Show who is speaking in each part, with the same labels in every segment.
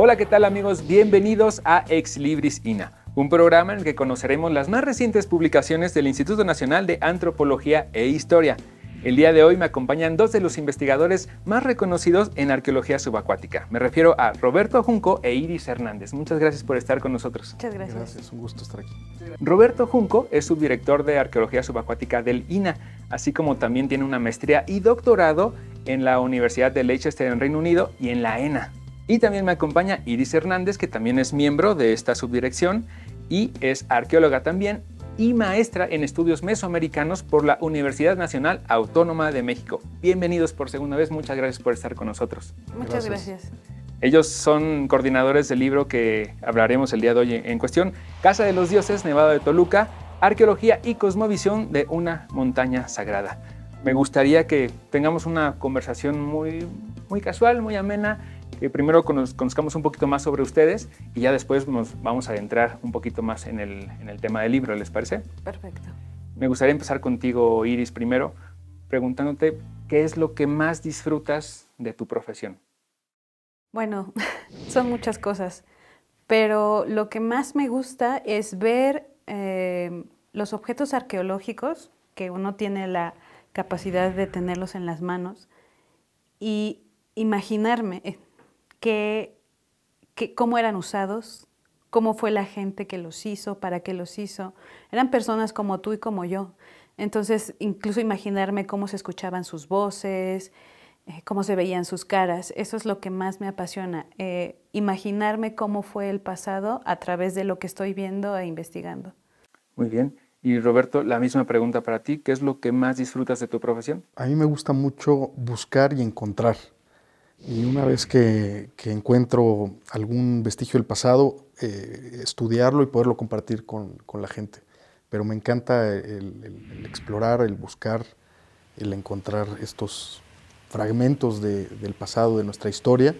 Speaker 1: Hola, ¿qué tal amigos? Bienvenidos a Ex Libris INA, un programa en el que conoceremos las más recientes publicaciones del Instituto Nacional de Antropología e Historia. El día de hoy me acompañan dos de los investigadores más reconocidos en arqueología subacuática. Me refiero a Roberto Junco e Iris Hernández. Muchas gracias por estar con nosotros. Muchas gracias. Gracias, un gusto estar aquí. Roberto Junco es subdirector de arqueología subacuática del INA, así como también tiene una maestría y doctorado en la Universidad de Leicester en Reino Unido y en la ENA. Y también me acompaña Iris Hernández, que también es miembro de esta subdirección y es arqueóloga también y maestra en estudios mesoamericanos por la Universidad Nacional Autónoma de México. Bienvenidos por segunda vez, muchas gracias por estar con nosotros.
Speaker 2: Muchas gracias.
Speaker 1: Ellos son coordinadores del libro que hablaremos el día de hoy en cuestión, Casa de los Dioses, Nevado de Toluca, Arqueología y Cosmovisión de una montaña sagrada. Me gustaría que tengamos una conversación muy, muy casual, muy amena, primero conozcamos un poquito más sobre ustedes y ya después nos vamos a adentrar un poquito más en el, tema del libro, ¿les parece? Perfecto. Me gustaría empezar contigo, Iris, primero, preguntándote qué es lo que más disfrutas de tu profesión.
Speaker 2: Bueno, son muchas cosas, pero lo que más me gusta es ver eh, los objetos arqueológicos que uno tiene la capacidad de tenerlos en las manos y imaginarme eh, que, cómo eran usados, cómo fue la gente que los hizo, para qué los hizo. Eran personas como tú y como yo. Entonces, incluso imaginarme cómo se escuchaban sus voces, eh, cómo se veían sus caras, eso es lo que más me apasiona. Eh, imaginarme cómo fue el pasado a través de lo que estoy viendo e investigando.
Speaker 1: Muy bien. Y Roberto, la misma pregunta para ti, ¿qué es lo que más disfrutas de tu profesión?
Speaker 3: A mí me gusta mucho buscar y encontrar. Y una vez que, encuentro algún vestigio del pasado, eh, estudiarlo y poderlo compartir con, la gente. Pero me encanta el, explorar, el buscar, el encontrar estos fragmentos del pasado, de nuestra historia,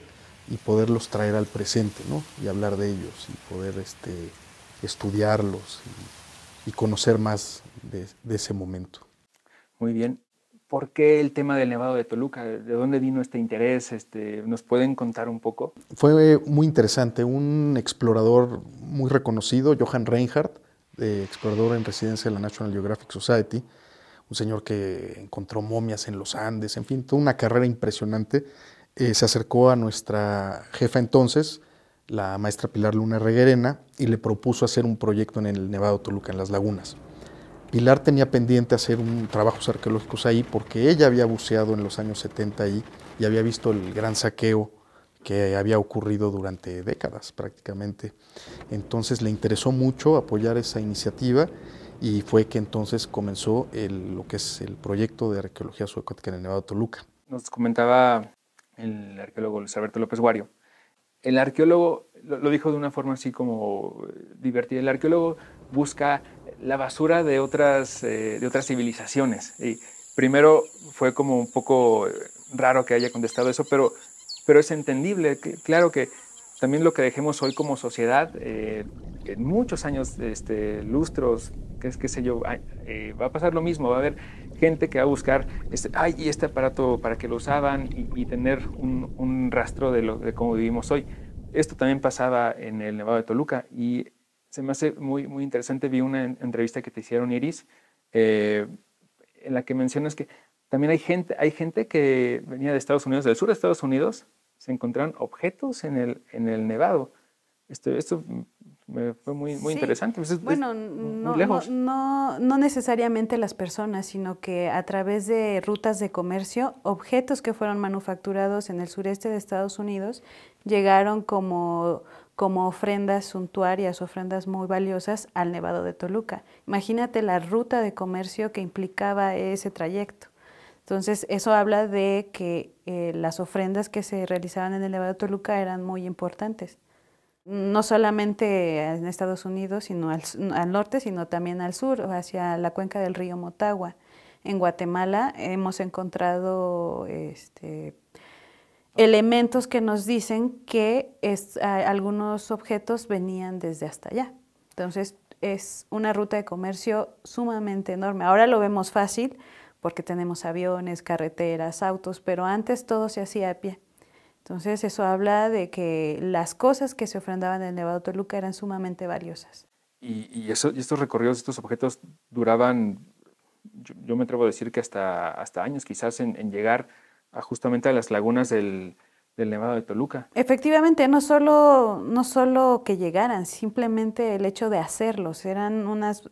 Speaker 3: y poderlos traer al presente, ¿no? Y hablar de ellos, y poder este, estudiarlos y, conocer más de, de ese momento.
Speaker 1: Muy bien. ¿Por qué el tema del Nevado de Toluca? ¿De dónde vino este interés? Este, ¿Nos pueden contar un poco?
Speaker 3: Fue muy interesante. Un explorador muy reconocido, Johan Reinhardt, eh, explorador en residencia de la National Geographic Society, un señor que encontró momias en los Andes, en fin, toda una carrera impresionante, eh, se acercó a nuestra jefa entonces, la maestra Pilar Luna Reguerena, y le propuso hacer un proyecto en el Nevado de Toluca, en las lagunas. Pilar tenía pendiente hacer un trabajos arqueológicos ahí porque ella había buceado en los años 70 ahí y había visto el gran saqueo que había ocurrido durante décadas prácticamente. Entonces le interesó mucho apoyar esa iniciativa y fue que entonces comenzó lo que es el proyecto de arqueología suecotica en el Nevado Toluca.
Speaker 1: Nos comentaba el arqueólogo Luis Alberto López Guario. El arqueólogo lo dijo de una forma así como divertida. El arqueólogo busca la basura de otras, eh, de otras civilizaciones. Y primero fue como un poco eh, raro que haya contestado eso, pero, pero es entendible. Claro que también lo que dejemos hoy como sociedad, eh, en muchos años, este, lustros, qué, qué sé yo, va a pasar lo mismo, va a haber gente que va a buscar, este, ay, y este aparato para que lo usaban y, tener un, rastro de, lo, de cómo vivimos hoy. Esto también pasaba en el Nevado de Toluca y se me hace muy, muy interesante. Vi una entrevista que te hicieron, Iris, eh, en la que mencionas que también hay gente, hay gente que venía de Estados Unidos, del sur de Estados Unidos, se encontraron objetos en el, en el Nevado. Este, esto, esto fue muy, muy interesante. Pues, bueno,
Speaker 2: no, necesariamente las personas, sino que a través de rutas de comercio, objetos que fueron manufacturados en el sureste de Estados Unidos llegaron como como ofrendas suntuarias, ofrendas muy valiosas al Nevado de Toluca. Imagínate la ruta de comercio que implicaba ese trayecto. Entonces, eso habla de que eh, las ofrendas que se realizaban en el Nevado de Toluca eran muy importantes, no solamente en Estados Unidos, sino al, norte, sino también al sur, hacia la cuenca del río Motagua. En Guatemala hemos encontrado este, elementos que nos dicen que eh, algunos objetos venían desde hasta allá. Entonces, es una ruta de comercio sumamente enorme. Ahora lo vemos fácil porque tenemos aviones, carreteras, autos, pero antes todo se hacía a pie. Entonces eso habla de que las cosas que se ofrendaban en el Nevado Toluca eran sumamente valiosas.
Speaker 1: Y, eso, estos recorridos, estos objetos duraban, yo, me atrevo a decir que hasta, hasta años quizás en, en llegar justamente a las lagunas del, Nevado de Toluca.
Speaker 2: Efectivamente, no solo, no solo que llegaran, simplemente el hecho de hacerlos. Eran unas,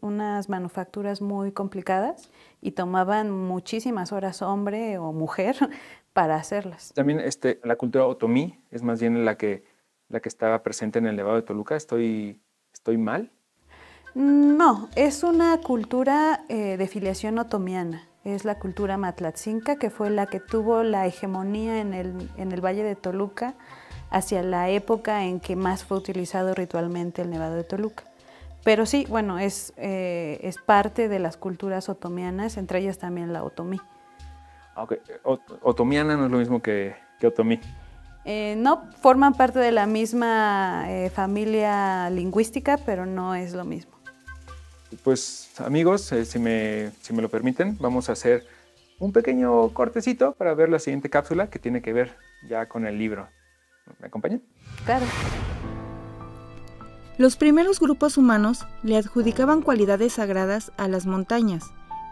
Speaker 2: manufacturas muy complicadas y tomaban muchísimas horas hombre o mujer para hacerlas.
Speaker 1: También este, la cultura otomí es más bien la que, la que estaba presente en el Nevado de Toluca. ¿Estoy, estoy mal?
Speaker 2: No, es una cultura eh, de filiación otomiana es la cultura matlatzinca, que fue la que tuvo la hegemonía en el, Valle de Toluca hacia la época en que más fue utilizado ritualmente el Nevado de Toluca. Pero sí, bueno, es, eh, es parte de las culturas otomianas, entre ellas también la otomí.
Speaker 1: Otomiana no es lo mismo que, otomí.
Speaker 2: Eh, no, forman parte de la misma eh, familia lingüística, pero no es lo mismo
Speaker 1: pues amigos, eh, si, me, si me lo permiten, vamos a hacer un pequeño cortecito para ver la siguiente cápsula que tiene que ver ya con el libro. ¿Me acompañan?
Speaker 4: Claro. Los primeros grupos humanos le adjudicaban cualidades sagradas a las montañas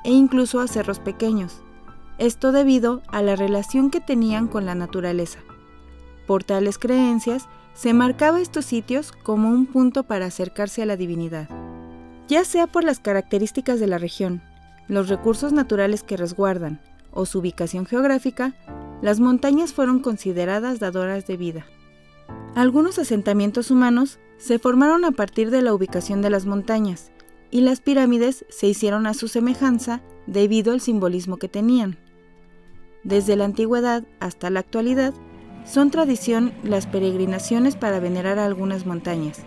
Speaker 4: e incluso a cerros pequeños, esto debido a la relación que tenían con la naturaleza. Por tales creencias, se marcaba estos sitios como un punto para acercarse a la divinidad ya sea por las características de la región, los recursos naturales que resguardan o su ubicación geográfica, las montañas fueron consideradas dadoras de vida. Algunos asentamientos humanos se formaron a partir de la ubicación de las montañas, y las pirámides se hicieron a su semejanza debido al simbolismo que tenían. Desde la antigüedad hasta la actualidad, son tradición las peregrinaciones para venerar algunas montañas,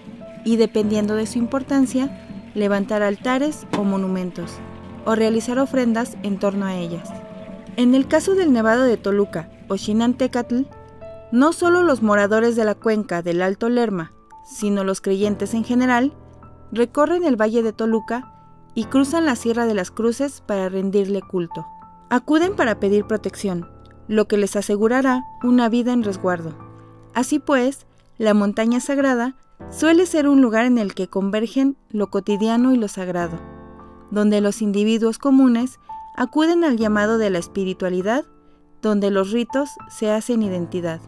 Speaker 4: y dependiendo de su importancia, levantar altares o monumentos, o realizar ofrendas en torno a ellas. En el caso del Nevado de Toluca o Xinantecatl, no solo los moradores de la cuenca del Alto Lerma, sino los creyentes en general, recorren el Valle de Toluca y cruzan la Sierra de las Cruces para rendirle culto. Acuden para pedir protección, lo que les asegurará una vida en resguardo. Así pues, la montaña sagrada Suele ser un lugar en el que convergen lo cotidiano y lo sagrado, donde los individuos comunes acuden al llamado de la espiritualidad, donde los ritos se hacen identidad.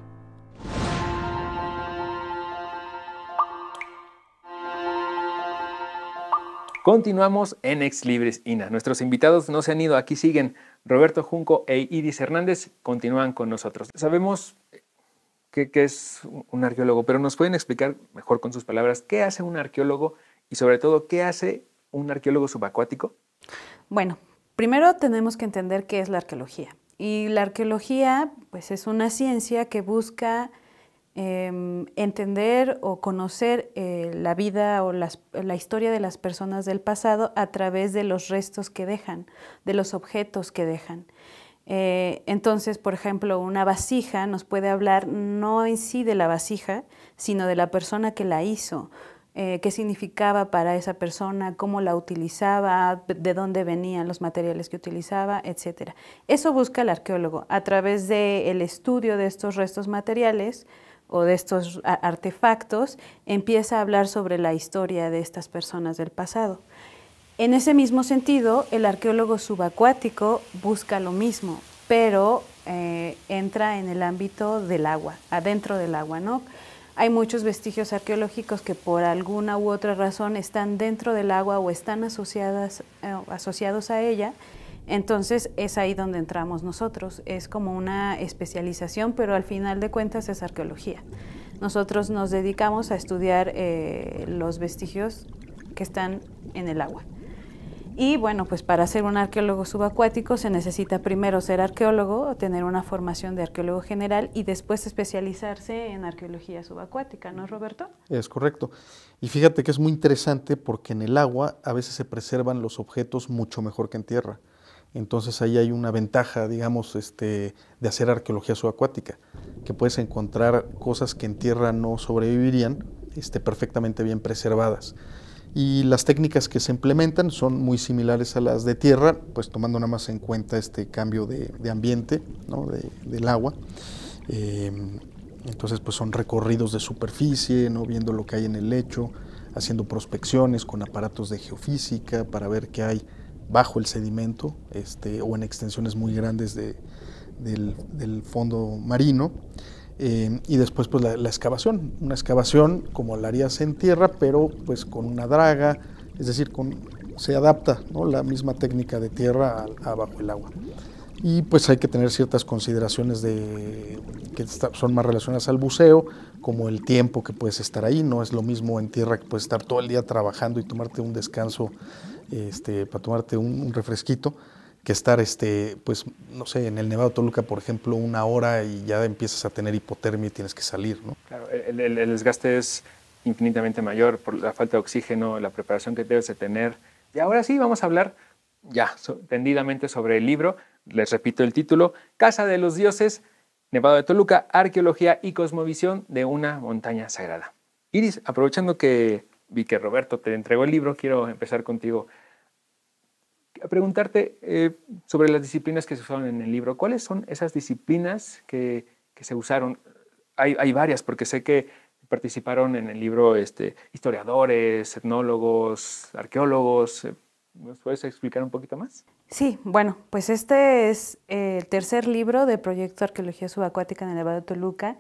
Speaker 1: Continuamos en Ex Libris INA. Nuestros invitados no se han ido, aquí siguen. Roberto Junco e Iris Hernández continúan con nosotros. Sabemos qué, es un arqueólogo, pero nos pueden explicar mejor con sus palabras qué hace un arqueólogo y sobre todo qué hace un arqueólogo subacuático.
Speaker 2: Bueno, primero tenemos que entender qué es la arqueología. Y la arqueología pues, es una ciencia que busca em, entender o conocer eh, la vida o la historia de las personas del pasado a través de los restos que dejan, de los objetos que dejan. Eh, entonces, por ejemplo, una vasija nos puede hablar no en sí de la vasija, sino de la persona que la hizo, eh, qué significaba para esa persona, cómo la utilizaba, de dónde venían los materiales que utilizaba, etc. Eso busca el arqueólogo a través del estudio de estos restos materiales o de estos artefactos, empieza a hablar sobre la historia de estas personas del pasado. En ese mismo sentido, el arqueólogo subacuático busca lo mismo, pero eh, entra en el ámbito del agua, adentro del agua, ¿no? Hay muchos vestigios arqueológicos que por alguna u otra razón están dentro del agua o están eh, asociados a ella. Entonces es ahí donde entramos nosotros. Es como una especialización, pero al final de cuentas es arqueología. Nosotros nos dedicamos a estudiar eh, los vestigios que están en el agua. Y bueno, pues para ser un arqueólogo subacuático se necesita primero ser arqueólogo, tener una formación de arqueólogo general y después especializarse en arqueología subacuática, ¿no, Roberto?
Speaker 3: Es correcto. Y fíjate que es muy interesante porque en el agua a veces se preservan los objetos mucho mejor que en tierra. Entonces ahí hay una ventaja, digamos, este, de hacer arqueología subacuática, que puedes encontrar cosas que en tierra no sobrevivirían este, perfectamente bien preservadas y las técnicas que se implementan son muy similares a las de tierra, pues tomando nada más en cuenta este cambio de, ambiente, del agua. Eh, entonces, pues son recorridos de superficie, ¿no? viendo lo que hay en el lecho, haciendo prospecciones con aparatos de geofísica para ver qué hay bajo el sedimento este, o en extensiones muy grandes del fondo marino. Eh, y después pues la, excavación, una excavación como la harías en tierra, pero pues con una draga, es decir, con, se adapta ¿no? la misma técnica de tierra a, bajo el agua. Y pues hay que tener ciertas consideraciones de, que son más relacionadas al buceo, como el tiempo que puedes estar ahí, no es lo mismo en tierra que puedes estar todo el día trabajando y tomarte un descanso, este, para tomarte un refresquito, que estar, este, pues, no sé, en el Nevado de Toluca, por ejemplo, una hora y ya empiezas a tener hipotermia y tienes que salir, ¿no?
Speaker 1: Claro, el, desgaste es infinitamente mayor por la falta de oxígeno, la preparación que debes de tener. Y ahora sí, vamos a hablar ya tendidamente sobre el libro. Les repito el título, Casa de los Dioses, Nevado de Toluca, Arqueología y Cosmovisión de una montaña sagrada. Iris, aprovechando que vi que Roberto te entregó el libro, quiero empezar contigo preguntarte eh, sobre las disciplinas que se usaron en el libro. ¿Cuáles son esas disciplinas que, se usaron? Hay, varias, porque sé que participaron en el libro este, historiadores, etnólogos, arqueólogos. Eh, ¿Nos puedes explicar un poquito más?
Speaker 2: Sí, bueno, pues este es eh, el tercer libro del proyecto Arqueología Subacuática en el Nevado de Toluca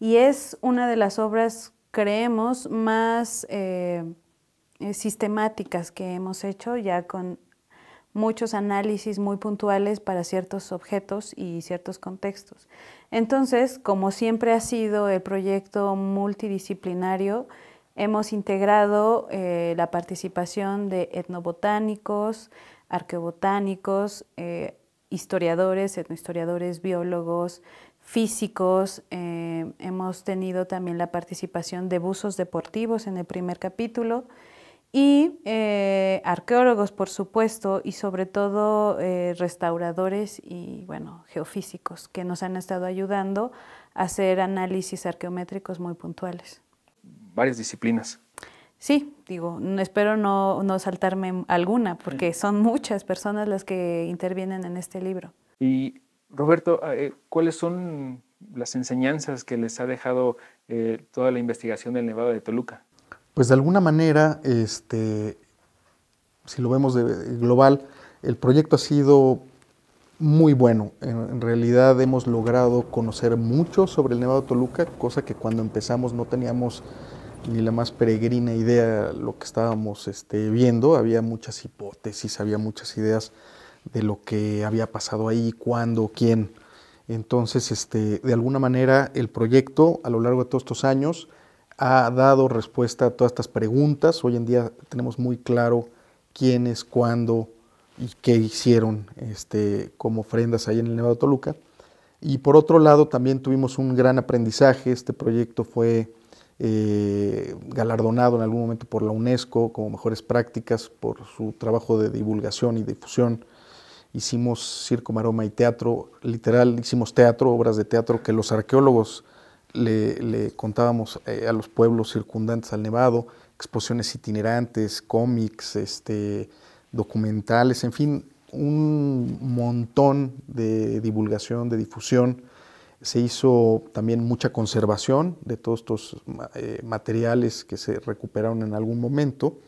Speaker 2: y es una de las obras, creemos, más sistemáticas que hemos hecho ya con muchos análisis muy puntuales para ciertos objetos y ciertos contextos. Entonces, como siempre ha sido el proyecto multidisciplinario, hemos integrado eh, la participación de etnobotánicos, arqueobotánicos, eh, historiadores, etnohistoriadores, biólogos, físicos. Eh, hemos tenido también la participación de buzos deportivos en el primer capítulo y eh, arqueólogos, por supuesto, y sobre todo eh, restauradores y bueno, geofísicos que nos han estado ayudando a hacer análisis arqueométricos muy puntuales.
Speaker 1: Varias disciplinas.
Speaker 2: Sí, digo, espero no, no saltarme alguna, porque son muchas personas las que intervienen en este libro.
Speaker 1: Y Roberto, ah, eh, ¿cuáles son las enseñanzas que les ha dejado toda la investigación del Nevado de Toluca?
Speaker 3: pues de alguna manera, este, si lo vemos de eh, global, el proyecto ha sido muy bueno. En, realidad hemos logrado conocer mucho sobre el Nevado Toluca, cosa que cuando empezamos no teníamos ni la más peregrina idea lo que estábamos este, viendo. Había muchas hipótesis, había muchas ideas de lo que había pasado ahí, cuándo, quién. Entonces, este, de alguna manera, el proyecto a lo largo de todos estos años ha dado respuesta a todas estas preguntas. Hoy en día tenemos muy claro quiénes, cuándo y qué hicieron este, como ofrendas ahí en el Nevado Toluca. Y por otro lado, también tuvimos un gran aprendizaje. Este proyecto fue eh, galardonado en algún momento por la UNESCO como mejores prácticas por su trabajo de divulgación y difusión. Hicimos circo, maroma y teatro, literal, hicimos teatro, obras de teatro que los arqueólogos le, contábamos eh, a los pueblos circundantes al Nevado, exposiciones itinerantes, cómics, este, documentales, en fin, un montón de divulgación, de difusión. Se hizo también mucha conservación de todos estos eh, materiales que se recuperaron en algún momento.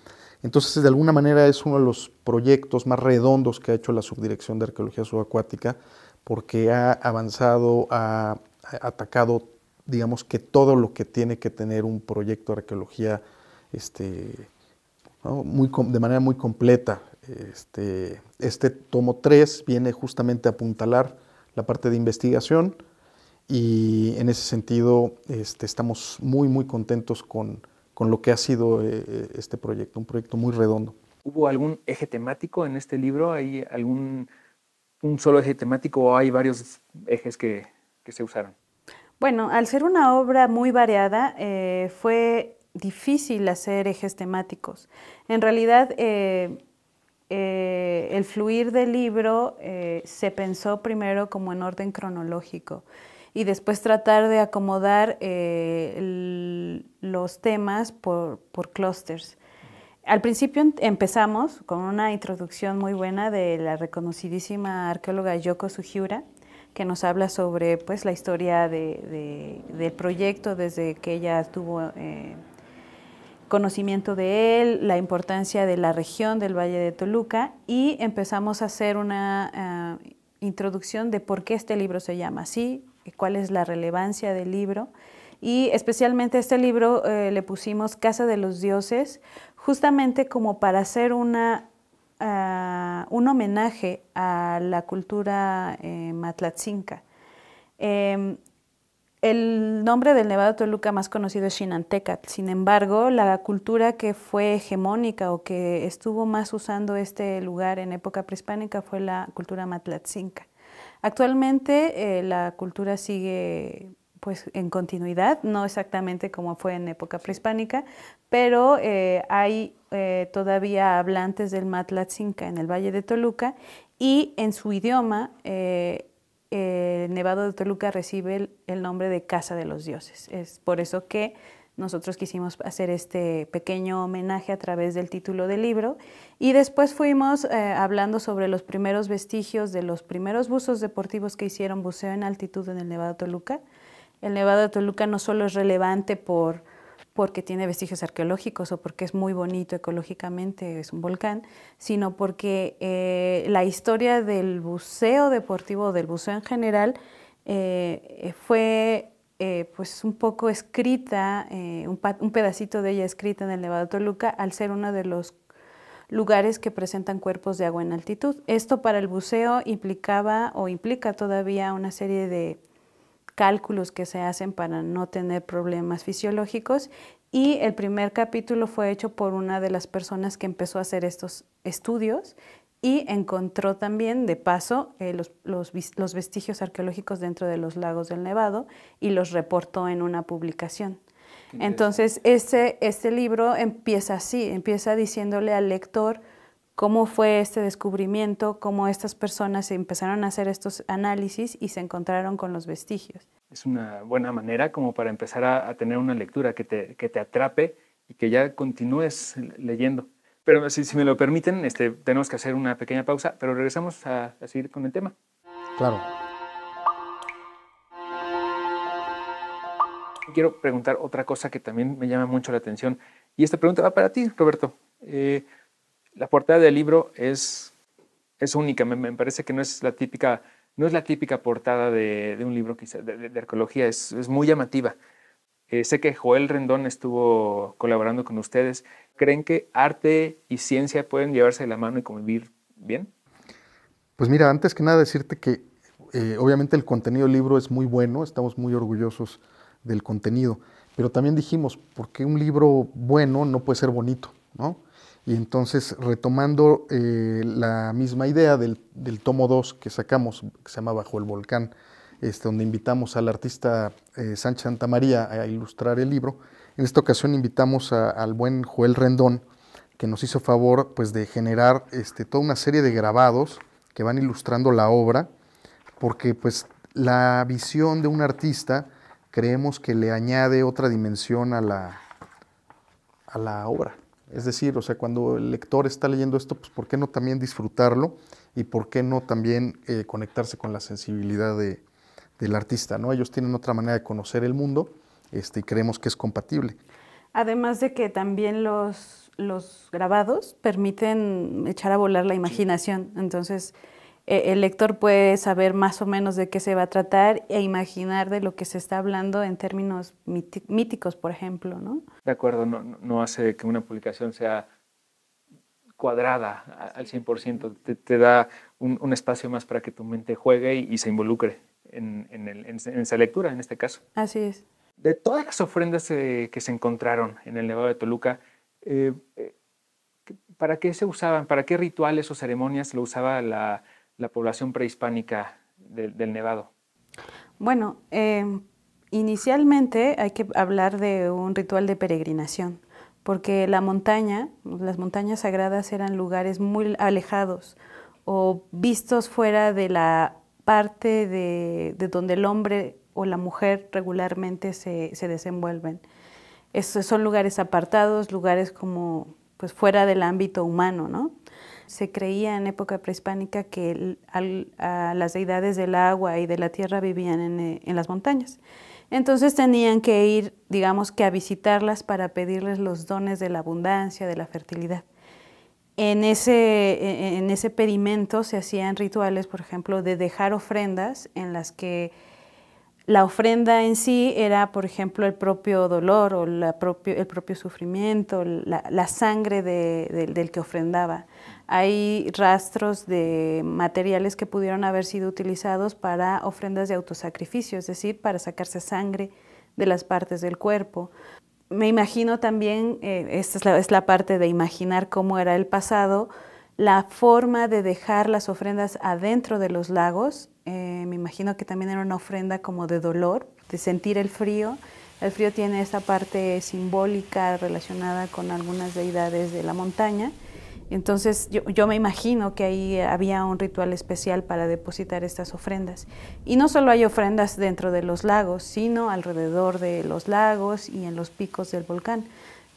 Speaker 3: Entonces, de alguna manera es uno de los proyectos más redondos que ha hecho la Subdirección de Arqueología Subacuática, porque ha avanzado, ha atacado digamos que todo lo que tiene que tener un proyecto de arqueología este, muy, de manera muy completa. Este, este tomo 3 viene justamente a apuntalar la parte de investigación y en ese sentido este, estamos muy, muy contentos con, lo que ha sido eh, eh, este proyecto, un proyecto muy redondo.
Speaker 1: ¿Hubo algún eje temático en este libro? ¿Hay algún un solo eje temático o hay varios ejes que se usaron?
Speaker 2: Bueno, al ser una obra muy variada, eh, fue difícil hacer ejes temáticos. En realidad, eh, eh, el fluir del libro se pensó primero como en orden cronológico y después tratar de acomodar los temas por, por Al principio em, empezamos con una introducción muy buena de la reconocidísima arqueóloga Yoko Sujiura, que nos habla sobre pues, la historia del proyecto desde que ella tuvo eh, conocimiento de él, la importancia de la región del Valle de Toluca y empezamos a hacer una eh, introducción de por qué este libro se llama así, cuál es la relevancia del libro. Y especialmente este libro eh, le pusimos Casa de los Dioses, justamente como para hacer una un homenaje a la cultura eh, matlatzinca. Em, el nombre del Nevado Toluca más conocido es Chinantecat sin embargo, la cultura que fue hegemónica o que estuvo más usando este lugar en época prehispánica fue la cultura matlatzinca. Actualmente eh, la cultura sigue pues en continuidad, no exactamente como fue en época prehispánica, pero eh, hay eh, todavía hablantes del Matlatzinca en el Valle de Toluca y en su idioma el eh, Nevado de Toluca recibe el, nombre de Casa de los Dioses. Es por eso que nosotros quisimos hacer este pequeño homenaje a través del título del libro y después fuimos hablando sobre los primeros vestigios de los primeros buzos deportivos que hicieron buceo en altitud en el Nevado de Toluca el Nevado de Toluca no solo es relevante por, porque tiene vestigios arqueológicos o porque es muy bonito ecológicamente, es un volcán, sino porque eh, la historia del buceo deportivo, del buceo en general, eh, fue eh, pues un poco escrita, un, un, pedacito de ella escrita en el Nevado de Toluca, al ser uno de los lugares que presentan cuerpos de agua en altitud. Esto para el buceo implicaba o implica todavía una serie de cálculos que se hacen para no tener problemas fisiológicos y el primer capítulo fue hecho por una de las personas que empezó a hacer estos estudios y encontró también de paso eh, los, vestigios arqueológicos dentro de los lagos del Nevado y los reportó en una publicación. Entonces, este, este libro empieza así, empieza diciéndole al lector, cómo fue este descubrimiento, cómo estas personas empezaron a hacer estos análisis y se encontraron con los vestigios.
Speaker 1: Es una buena manera como para empezar a, tener una lectura que te, que te, atrape y que ya continúes leyendo. Pero si, si me lo permiten, este, tenemos que hacer una pequeña pausa, pero regresamos a, a seguir con el tema. Claro. Quiero preguntar otra cosa que también me llama mucho la atención y esta pregunta va para ti, Roberto. Eh, la portada del libro es, es única, me, parece que no es la típica, no es la típica portada de, un libro quizá, de, arqueología, es, muy llamativa. Eh, sé que Joel Rendón estuvo colaborando con ustedes. ¿Creen que arte y ciencia pueden llevarse de la mano y convivir bien?
Speaker 3: Pues mira, antes que nada decirte que eh, obviamente el contenido del libro es muy bueno, estamos muy orgullosos del contenido, pero también dijimos, ¿por qué un libro bueno no puede ser bonito? ¿no? Y entonces, retomando eh, la misma idea del, tomo 2 que sacamos, que se llama Bajo el Volcán, este, donde invitamos al artista eh, Sánchez Santamaría a ilustrar el libro, en esta ocasión invitamos al buen Joel Rendón, que nos hizo favor pues, de generar este, toda una serie de grabados que van ilustrando la obra, porque pues, la visión de un artista creemos que le añade otra dimensión a la, a la obra. Es decir, o sea, cuando el lector está leyendo esto, pues ¿por qué no también disfrutarlo? Y ¿por qué no también eh, conectarse con la sensibilidad de, del artista? ¿no? Ellos tienen otra manera de conocer el mundo este, y creemos que es compatible.
Speaker 2: Además de que también los, los grabados permiten echar a volar la imaginación. Entonces, eh, el lector puede saber más o menos de qué se va a tratar e imaginar de lo que se está hablando en términos míticos, por ejemplo. ¿no?
Speaker 1: De acuerdo, no, hace que una publicación sea cuadrada al 100%, te, da un, espacio más para que tu mente juegue y, se involucre en, esa lectura, en este caso. Así es. De todas las ofrendas eh, que se encontraron en el Nevado de Toluca, eh, ¿para qué se usaban? ¿Para qué rituales o ceremonias lo usaba la, la población prehispánica del Nevado?
Speaker 2: Bueno, em, inicialmente hay que hablar de un ritual de peregrinación, porque la montaña, las montañas sagradas eran lugares muy alejados o vistos fuera de la parte de, donde el hombre o la mujer regularmente se, desenvuelven. son lugares apartados, lugares como pues fuera del ámbito humano, ¿no? se creía en época prehispánica que las deidades del agua y de la tierra vivían en, eh, en, las montañas. Entonces tenían que ir, digamos que a visitarlas para pedirles los dones de la abundancia, de la fertilidad. En ese, e, e, en ese pedimento se hacían rituales, por ejemplo, de dejar ofrendas en las que la ofrenda en sí era, por ejemplo, el propio dolor o el propio sufrimiento, la, sangre del que ofrendaba. Hay rastros de materiales que pudieron haber sido utilizados para ofrendas de autosacrificio, es decir, para sacarse sangre de las partes del cuerpo. Me imagino también, eh, esta es la parte de imaginar cómo era el pasado, la forma de dejar las ofrendas adentro de los lagos. Eh, me imagino que también era una ofrenda como de dolor, de sentir el frío. El frío tiene esta parte simbólica relacionada con algunas deidades de la montaña. Entonces yo, yo, me imagino que ahí había un ritual especial para depositar estas ofrendas. Y no solo hay ofrendas dentro de los lagos, sino alrededor de los lagos y en los picos del volcán.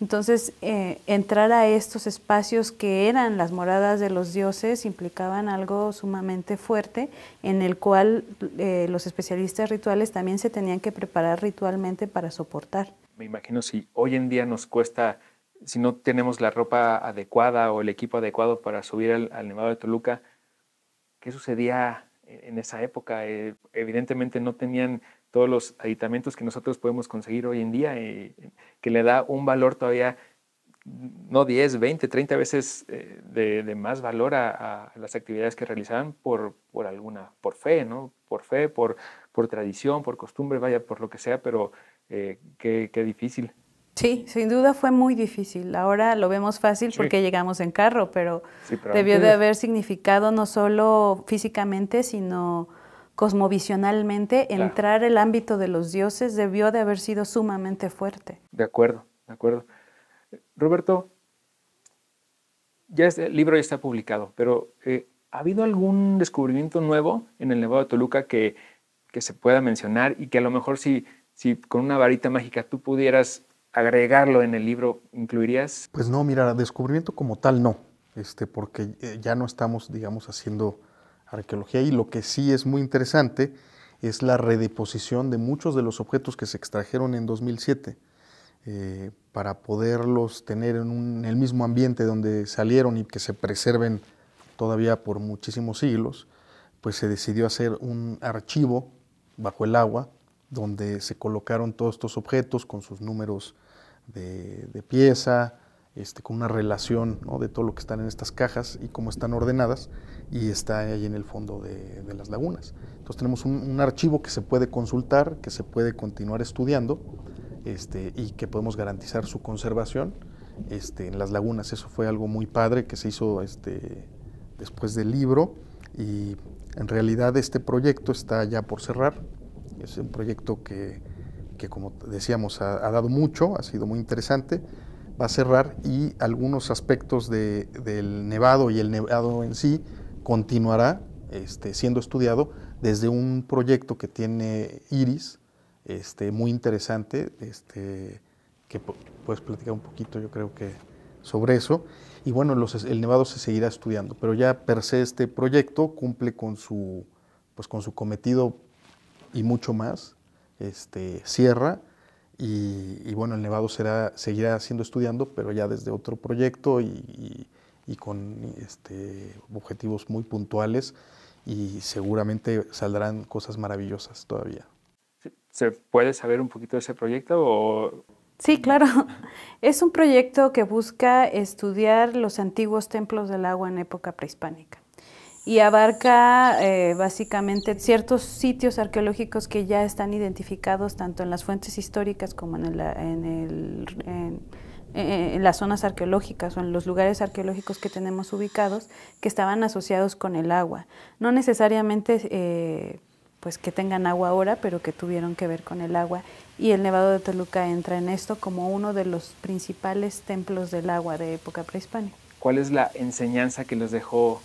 Speaker 2: Entonces, eh, entrar a estos espacios que eran las moradas de los dioses implicaban algo sumamente fuerte, en el cual eh, los especialistas rituales también se tenían que preparar ritualmente para soportar.
Speaker 1: Me imagino si hoy en día nos cuesta, si no tenemos la ropa adecuada o el equipo adecuado para subir al, Nevado de Toluca, ¿qué sucedía en esa época? Eh, evidentemente no tenían todos los aditamentos que nosotros podemos conseguir hoy en día, eh, que le da un valor todavía, no 10, 20, 30 veces eh, de, más valor a, las actividades que realizaban por, por alguna, por fe, ¿no? Por fe, por, por tradición, por costumbre, vaya, por lo que sea, pero eh, qué, difícil.
Speaker 2: Sí, sin duda fue muy difícil. Ahora lo vemos fácil porque llegamos en carro, pero,
Speaker 1: debió de haber
Speaker 2: significado no solo físicamente, sino cosmovisionalmente, entrar el ámbito de los dioses debió de haber sido sumamente fuerte.
Speaker 1: De acuerdo, de acuerdo. Roberto, ya este, el libro ya está publicado, pero eh, ¿ha habido algún descubrimiento nuevo en el Nevado de Toluca que, que se pueda mencionar y que a lo mejor si, si con una varita mágica tú pudieras agregarlo en el libro, ¿incluirías?
Speaker 3: Pues no, mira, descubrimiento como tal no, este, porque eh, ya no estamos, digamos, haciendo arqueología y lo que sí es muy interesante es la redeposición de muchos de los objetos que se extrajeron en 2007 eh, para poderlos tener en, el mismo ambiente donde salieron y que se preserven todavía por muchísimos siglos, pues se decidió hacer un archivo bajo el agua donde se colocaron todos estos objetos con sus números de pieza, este, con una relación de todo lo que están en estas cajas y cómo están ordenadas, y está ahí en el fondo de, las lagunas. Entonces tenemos un, archivo que se puede consultar, que se puede continuar estudiando este, y que podemos garantizar su conservación este, en las lagunas. Eso fue algo muy padre que se hizo después del libro y en realidad este proyecto está ya por cerrar. Es un proyecto que, como decíamos, ha dado mucho, ha sido muy interesante va a cerrar y algunos aspectos del nevado y el nevado en sí continuará este, siendo estudiado desde un proyecto que tiene Iris, este, muy interesante, este, que puedes platicar un poquito yo creo que sobre eso. Y bueno, el nevado se seguirá estudiando, pero ya per se este proyecto cumple con su, pues, con su cometido y mucho más, este, cierra y, bueno, el Nevado será, seguirá siendo estudiando, pero ya desde otro proyecto y, con este, objetivos muy puntuales y seguramente saldrán cosas
Speaker 1: maravillosas todavía. ¿Se puede saber un poquito de ese proyecto?
Speaker 2: Sí, claro. Es un proyecto que busca estudiar los antiguos templos del agua en época prehispánica y abarca eh, básicamente ciertos sitios arqueológicos que ya están identificados tanto en las fuentes históricas como en, en, eh, en, las zonas arqueológicas o en los lugares arqueológicos que tenemos ubicados que estaban asociados con el agua. No necesariamente eh, pues que tengan agua ahora, pero que tuvieron que ver con el agua. Y el Nevado de Toluca entra en esto como uno de los principales templos del agua de época prehispánica.
Speaker 1: ¿Cuál es la enseñanza que les dejó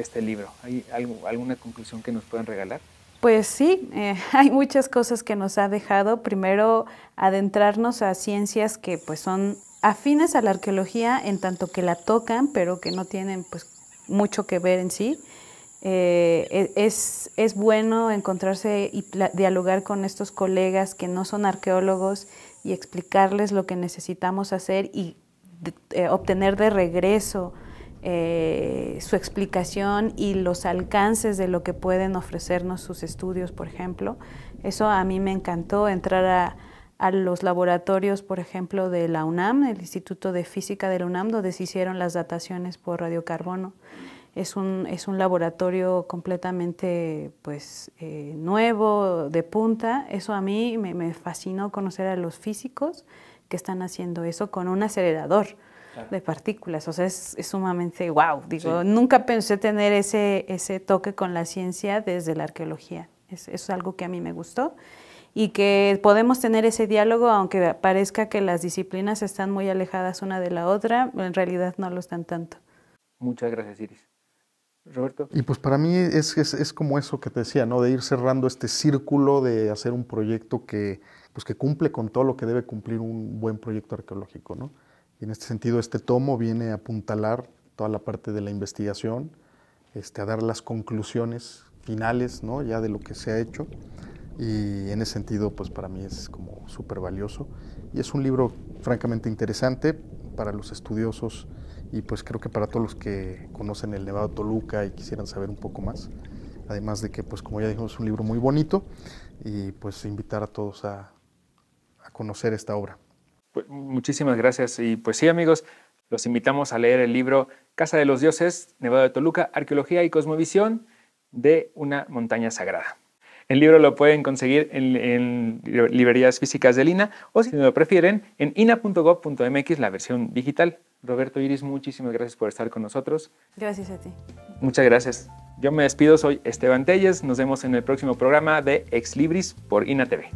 Speaker 1: este libro? ¿Hay alguna conclusión que nos puedan regalar?
Speaker 2: Pues sí, eh, hay muchas cosas que nos ha dejado. Primero, adentrarnos a ciencias que pues son afines a la arqueología en tanto que la tocan, pero que no tienen pues mucho que ver en sí. Eh, e, es, bueno encontrarse y dialogar con estos colegas que no son arqueólogos y explicarles lo que necesitamos hacer y eh, obtener de regreso eh, su explicación y los alcances de lo que pueden ofrecernos sus estudios, por ejemplo. Eso a mí me encantó, entrar a, los laboratorios, por ejemplo, de la UNAM, el Instituto de Física de la UNAM, donde se hicieron las dataciones por radiocarbono. Es un, laboratorio completamente pues, eh, nuevo, de punta. Eso a mí me, fascinó conocer a los físicos que están haciendo eso con un acelerador de partículas. O sea, es, sumamente wow. Digo, nunca pensé tener ese, ese toque con la ciencia desde la arqueología. Es, es algo que a mí me gustó y que podemos tener ese diálogo, aunque parezca que las disciplinas están muy alejadas una de la otra, en realidad no lo están tanto. Muchas
Speaker 1: gracias, Iris. Roberto.
Speaker 3: Y pues para mí es, es, es como eso que te decía, ¿no? De ir cerrando este círculo, de hacer un proyecto que, pues que cumple con todo lo que debe cumplir un buen proyecto arqueológico, ¿no? en este sentido, este tomo viene a apuntalar toda la parte de la investigación, este, a dar las conclusiones finales ¿no? ya de lo que se ha hecho. Y en ese sentido, pues para mí es como súper valioso. Y es un libro francamente interesante para los estudiosos y pues creo que para todos los que conocen el Nevado Toluca y quisieran saber un poco más. Además de que, pues como ya dijimos, es un libro muy bonito y pues invitar a todos a conocer esta obra.
Speaker 1: Pues, muchísimas gracias. Y pues sí, amigos, los invitamos a leer el libro Casa de los Dioses, Nevado de Toluca, Arqueología y Cosmovisión de una montaña sagrada. El libro lo pueden conseguir en, librerías físicas de INA o si no lo prefieren en ina.gov.mx la versión digital. Roberto Iris, muchísimas gracias por estar con nosotros. Gracias a ti. Muchas gracias. Yo me despido, soy Esteban Telles. Nos vemos en el próximo programa de Ex Libris por INA TV.